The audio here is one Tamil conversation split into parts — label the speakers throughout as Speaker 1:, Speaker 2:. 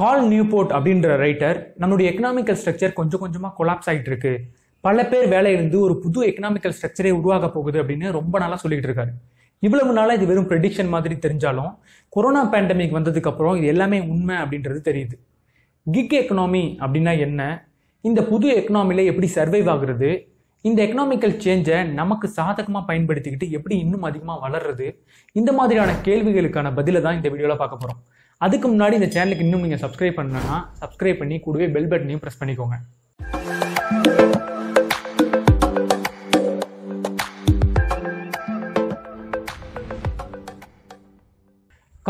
Speaker 1: கால் நியூபோர்ட் அப்படின்ற ரைட்டர் நம்மளுடைய எக்கனாமிக்கல் ஸ்ட்ரக்சர் கொஞ்சம் கொஞ்சமாக கொலாப்ஸ் ஆகிட்டு இருக்கு பல பேர் வேலையிலிருந்து ஒரு புது எக்கனாமிக்கல் ஸ்ட்ரக்சரே உருவாக போகுது அப்படின்னு ரொம்ப நாளாக சொல்லிட்டு இருக்காரு இவ்வளவு நாளாக இது வெறும் ப்ரெடிக்ஷன் மாதிரி தெரிஞ்சாலும் கொரோனா பேண்டமிக் வந்ததுக்கப்புறம் இது எல்லாமே உண்மை அப்படின்றது தெரியுது கிக் எக்கனாமி அப்படின்னா என்ன இந்த புது எக்கனாமியில் எப்படி சர்வைவ் ஆகுறது இந்த எக்கனாமிக்கல் சேஞ்சை நமக்கு சாதகமாக பயன்படுத்திக்கிட்டு எப்படி இன்னும் அதிகமாக வளர்றது இந்த மாதிரியான கேள்விகளுக்கான பதிலை தான் இந்த வீடியோவில் பார்க்க போகிறோம் அதுக்கு முன்னாடி இந்த சேனலுக்கு இன்னும் நீங்கள் சப்ஸ்கிரைப் பண்ணணும்னா சப்ஸ்கிரைப் பண்ணி கூடவே பெல் பட்டனையும் பிரஸ் பண்ணிக்கோங்க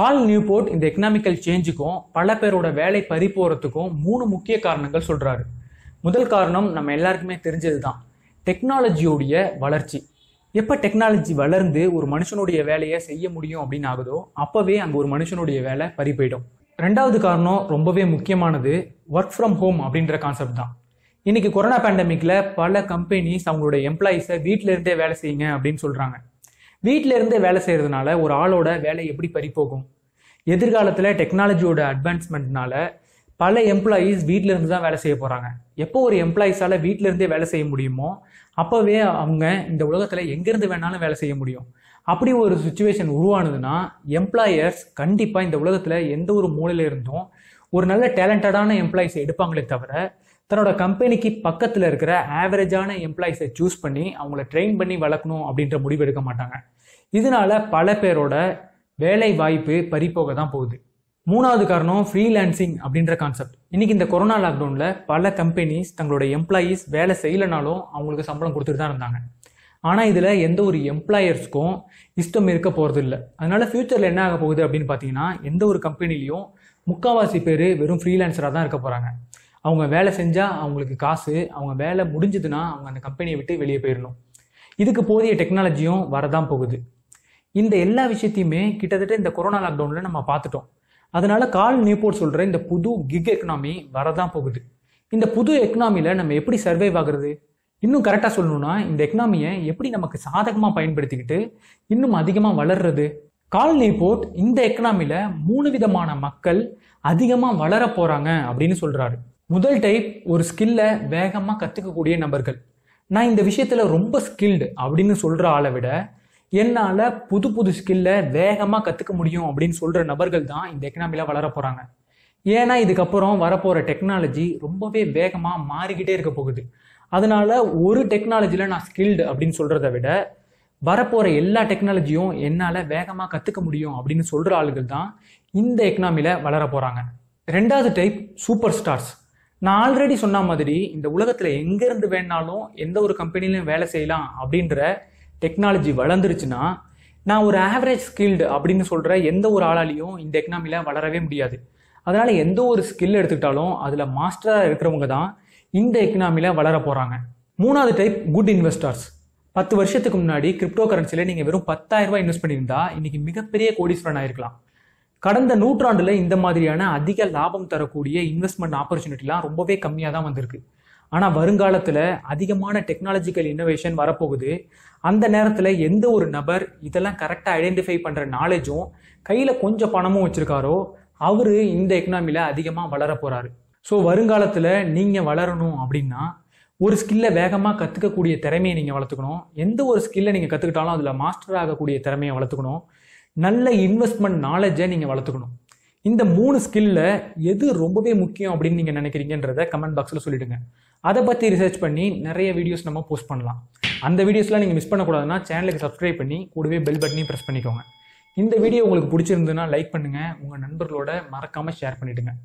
Speaker 1: கால் நியூபோர்ட் இந்த எக்கனாமிக்கல் சேஞ்சுக்கும் பல பேரோட வேலை பறி போகிறதுக்கும் மூணு முக்கிய காரணங்கள் சொல்கிறாரு முதல் காரணம் நம்ம எல்லாருக்குமே தெரிஞ்சது தான் டெக்னாலஜியோடைய வளர்ச்சி எப்போ டெக்னாலஜி வளர்ந்து ஒரு மனுஷனுடைய வேலையை செய்ய முடியும் அப்படின்னு ஆகுதோ அப்போவே அங்கே ஒரு மனுஷனுடைய வேலை பறி போயிடும் ரெண்டாவது காரணம் ரொம்பவே முக்கியமானது ஒர்க் ஃப்ரம் ஹோம் அப்படின்ற கான்செப்ட் தான் இன்னைக்கு கொரோனா பேண்டமிக்கில் பல கம்பெனிஸ் அவங்களுடைய எம்ப்ளாயிஸை வீட்டில இருந்தே வேலை செய்யுங்க அப்படின்னு சொல்கிறாங்க வீட்டில இருந்தே வேலை செய்கிறதுனால ஒரு ஆளோட வேலை எப்படி பறி போகும் எதிர்காலத்தில் டெக்னாலஜியோட அட்வான்ஸ்மெண்ட்னால பல எம்ப்ளாயீஸ் வீட்டிலேருந்து தான் வேலை செய்ய போகிறாங்க எப்போ ஒரு எம்ப்ளாயீஸால் வீட்டிலேருந்தே வேலை செய்ய முடியுமோ அப்போவே அவங்க இந்த உலகத்தில் எங்கேருந்து வேணாலும் வேலை செய்ய முடியும் அப்படி ஒரு சுச்சுவேஷன் உருவானதுன்னா எம்ப்ளாயர்ஸ் கண்டிப்பாக இந்த உலகத்தில் எந்த ஒரு மூலையில இருந்தும் ஒரு நல்ல டேலண்டடான எம்ப்ளாயிஸை எடுப்பாங்களே தவிர தன்னோட கம்பெனிக்கு பக்கத்தில் இருக்கிற ஆவரேஜான எம்ப்ளாயிஸை சூஸ் பண்ணி அவங்கள ட்ரெயின் பண்ணி வளர்க்கணும் அப்படின்ற முடிவு எடுக்க மாட்டாங்க இதனால பல பேரோட வேலை வாய்ப்பு பறிப்போக தான் போகுது மூணாவது காரணம் ஃப்ரீலான்சிங் அப்படின்ற கான்செப்ட் இன்னைக்கு இந்த கொரோனா லாக்டவுனில் பல கம்பெனிஸ் தங்களோட எம்ப்ளாயீஸ் வேலை செய்யலைனாலும் அவங்களுக்கு சம்பளம் கொடுத்துட்டு தான் இருந்தாங்க ஆனால் இதில் எந்த ஒரு எம்ப்ளாயர்ஸ்க்கும் இஷ்டம் இருக்க போகிறது இல்லை அதனால் ஃப்யூச்சரில் என்ன ஆக போகுது அப்படின்னு பார்த்தீங்கன்னா எந்த ஒரு கம்பெனிலையும் முக்கால்வாசி பேர் வெறும் ஃப்ரீலான்சராக தான் இருக்க போகிறாங்க அவங்க வேலை செஞ்சால் அவங்களுக்கு காசு அவங்க வேலை முடிஞ்சதுன்னா அவங்க அந்த கம்பெனியை விட்டு வெளியே போயிடணும் இதுக்கு போதிய டெக்னாலஜியும் வரதான் போகுது இந்த எல்லா விஷயத்தையுமே கிட்டத்தட்ட இந்த கொரோனா லாக்டவுனில் நம்ம பார்த்துட்டோம் அதனால கால் நியூபோர்ட் சொல்கிற இந்த புது கிக் எக்கனாமி வரதான் போகுது இந்த புது எக்கனாமியில் நம்ம எப்படி சர்வைவ் ஆகுறது இன்னும் கரெக்டாக சொல்லணும்னா இந்த எக்கனாமியை எப்படி நமக்கு சாதகமாக பயன்படுத்திக்கிட்டு இன்னும் அதிகமாக வளர்றது கால் நியூபோர்ட் இந்த எக்கனாமியில் மூணு விதமான மக்கள் அதிகமாக வளர போகிறாங்க அப்படின்னு சொல்கிறாரு முதல் டைப் ஒரு ஸ்கில்லை வேகமாக கற்றுக்கக்கூடிய நபர்கள் நான் இந்த விஷயத்தில் ரொம்ப ஸ்கில்டு அப்படின்னு சொல்கிற ஆளை விட என்னால் புது புது ஸ்கில்லை வேகமாக கற்றுக்க முடியும் அப்படின்னு சொல்கிற நபர்கள் தான் இந்த எக்கனாமியில் வளர போகிறாங்க ஏன்னா இதுக்கப்புறம் வரப்போகிற டெக்னாலஜி ரொம்பவே வேகமாக மாறிக்கிட்டே இருக்க போகுது அதனால் ஒரு டெக்னாலஜியில் நான் ஸ்கில்டு அப்படின்னு சொல்கிறத விட வரப்போகிற எல்லா டெக்னாலஜியும் என்னால் வேகமாக கற்றுக்க முடியும் அப்படின்னு சொல்கிற ஆளுகள் தான் இந்த எக்கனாமியில் வளர போகிறாங்க ரெண்டாவது டைப் சூப்பர் ஸ்டார்ஸ் நான் ஆல்ரெடி சொன்ன மாதிரி இந்த உலகத்தில் எங்கேருந்து வேணாலும் எந்த ஒரு கம்பெனிலையும் வேலை செய்யலாம் அப்படின்ற டெக்னாலஜி வளர்ந்துருச்சுன்னா நான் ஒரு ஆவரேஜ் ஸ்கில்டு அப்படின்னு சொல்கிற எந்த ஒரு ஆளாலையும் இந்த எக்கனாமியில் வளரவே முடியாது அதனால் எந்த ஒரு ஸ்கில் எடுத்துக்கிட்டாலும் அதில் மாஸ்டராக இருக்கிறவங்க தான் இந்த எக்கனாமியில் வளர போகிறாங்க மூணாவது டைப் குட் இன்வெஸ்டர்ஸ் பத்து வருஷத்துக்கு முன்னாடி கிரிப்டோ கரன்சியில் நீங்கள் வெறும் பத்தாயிரம் ரூபாய் இன்வெஸ்ட் பண்ணியிருந்தா இன்றைக்கி மிகப்பெரிய கோடீஸ்வரன் ஆயிருக்கலாம் கடந்த நூற்றாண்டில் இந்த மாதிரியான அதிக லாபம் தரக்கூடிய இன்வெஸ்ட்மெண்ட் ஆப்பர்ச்சுனிட்டிலாம் ரொம்பவே கம்மியாக தான் வந்திருக்கு ஆனால் வருங்காலத்தில் அதிகமான டெக்னாலஜிக்கல் இன்னோவேஷன் வரப்போகுது அந்த நேரத்தில் எந்த ஒரு நபர் இதெல்லாம் கரெக்டாக ஐடென்டிஃபை பண்ணுற நாலேஜும் கையில் கொஞ்சம் பணமும் வச்சுருக்காரோ அவர் இந்த எக்கனாமியில் அதிகமாக வளர போகிறாரு ஸோ வருங்காலத்தில் நீங்கள் வளரணும் அப்படின்னா ஒரு ஸ்கில்லை வேகமாக கற்றுக்கக்கூடிய திறமையை நீங்கள் வளர்த்துக்கணும் எந்த ஒரு ஸ்கில்லை நீங்கள் கற்றுக்கிட்டாலும் அதில் மாஸ்டர் ஆகக்கூடிய திறமையை வளர்த்துக்கணும் நல்ல இன்வெஸ்ட்மெண்ட் நாலேஜை நீங்கள் வளர்த்துக்கணும் இந்த மூணு ஸ்கில்ல எது ரொம்பவே முக்கியம் அப்படின்னு நீங்கள் நினைக்கிறீங்கன்றத கமெண்ட் பாக்ஸில் சொல்லிவிடுங்க அதை பற்றி ரிசர்ச் பண்ணி நிறைய வீடியோஸ் நம்ம போஸ்ட் பண்ணலாம் அந்த வீடியோஸ்லாம் நீங்கள் மிஸ் பண்ணக்கூடாதுன்னா சேனலுக்கு சப்ஸ்கிரைப் பண்ணி கூடவே பெல் பட்டனையும் ப்ரெஸ் பண்ணிக்கோங்க இந்த வீடியோ உங்களுக்கு பிடிச்சிருந்துன்னா லைக் பண்ணுங்கள் உங்கள் நண்பர்களோட மறக்காமல் ஷேர் பண்ணிவிடுங்க